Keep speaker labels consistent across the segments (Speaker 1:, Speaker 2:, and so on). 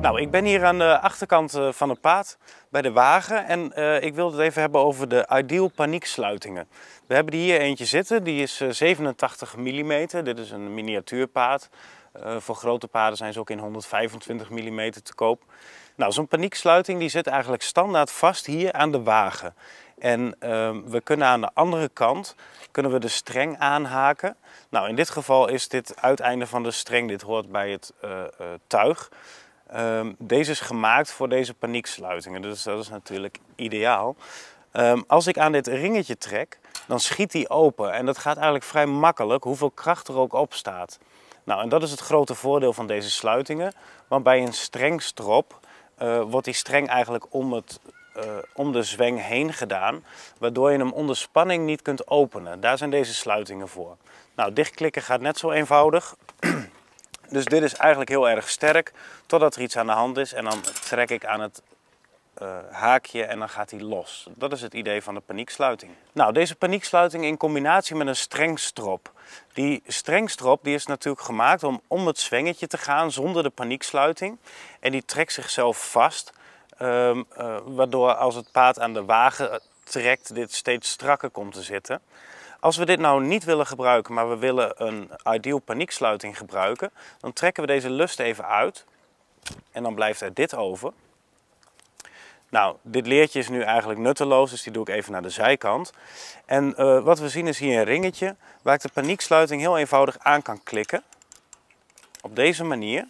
Speaker 1: Nou, ik ben hier aan de achterkant eh, van het paad bij de wagen en eh, ik wil het even hebben over de Ideal panieksluitingen. We hebben hier eentje zitten, die is 87 eh, mm. Dit is een miniatuurpaad. voor grote paden zijn ze ook in 125 mm te koop. Nou, zo'n panieksluiting die zit eigenlijk standaard vast hier aan de wagen. En ehm, we kunnen aan de andere kant kunnen we de streng aanhaken. Nou, in dit geval is dit uiteinde van de streng, dit hoort bij het tuig. Ehm, deze is gemaakt voor deze panieksluitingen, dus dat is natuurlijk ideaal. Ehm, als ik aan dit ringetje trek, dan schiet die open en dat gaat eigenlijk vrij makkelijk, hoeveel kracht er ook op staat. Nou, en dat is het grote voordeel van deze sluitingen, want bij een strengstrop uh, eh, wordt die streng eigenlijk om, het, eh, om de zweng heen gedaan, waardoor je hem onder spanning niet kunt openen. Daar zijn deze sluitingen voor. Nou, dichtklikken gaat net zo eenvoudig. Dus dit is eigenlijk heel erg sterk, totdat er iets aan de hand is. En dan trek ik aan het eh, haakje en dan gaat hij los. Dat is het idee van de panieksluiting. Nou, deze panieksluiting in combinatie met een strengstrop. Die strengstrop die is natuurlijk gemaakt om om het zwengetje te gaan zonder de panieksluiting. En die trekt zichzelf vast, ehm, eh, waardoor als het paard aan de wagen eh, trekt, dit steeds strakker komt te zitten. Als we dit nou niet willen gebruiken, maar we willen een ideal panieksluiting gebruiken, dan trekken we deze lust even uit en dan blijft er dit over. Nou, dit leertje is nu eigenlijk nutteloos, dus die doe ik even naar de zijkant. En eh, wat we zien is hier een ringetje waar ik de panieksluiting heel eenvoudig aan kan klikken. Op deze manier.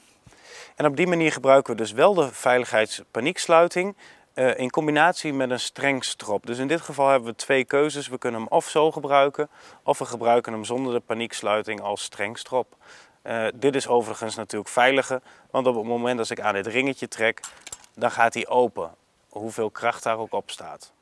Speaker 1: En op die manier gebruiken we dus wel de veiligheidspanieksluiting, eh, in combinatie met een strengstrop. Dus in dit geval hebben we twee keuzes. We kunnen hem of zo gebruiken, of we gebruiken hem zonder de panieksluiting als strengstrop. Eh, dit is overigens natuurlijk veiliger, want op het moment dat ik aan dit ringetje trek, dan gaat hij open. Hoeveel kracht daar ook op staat.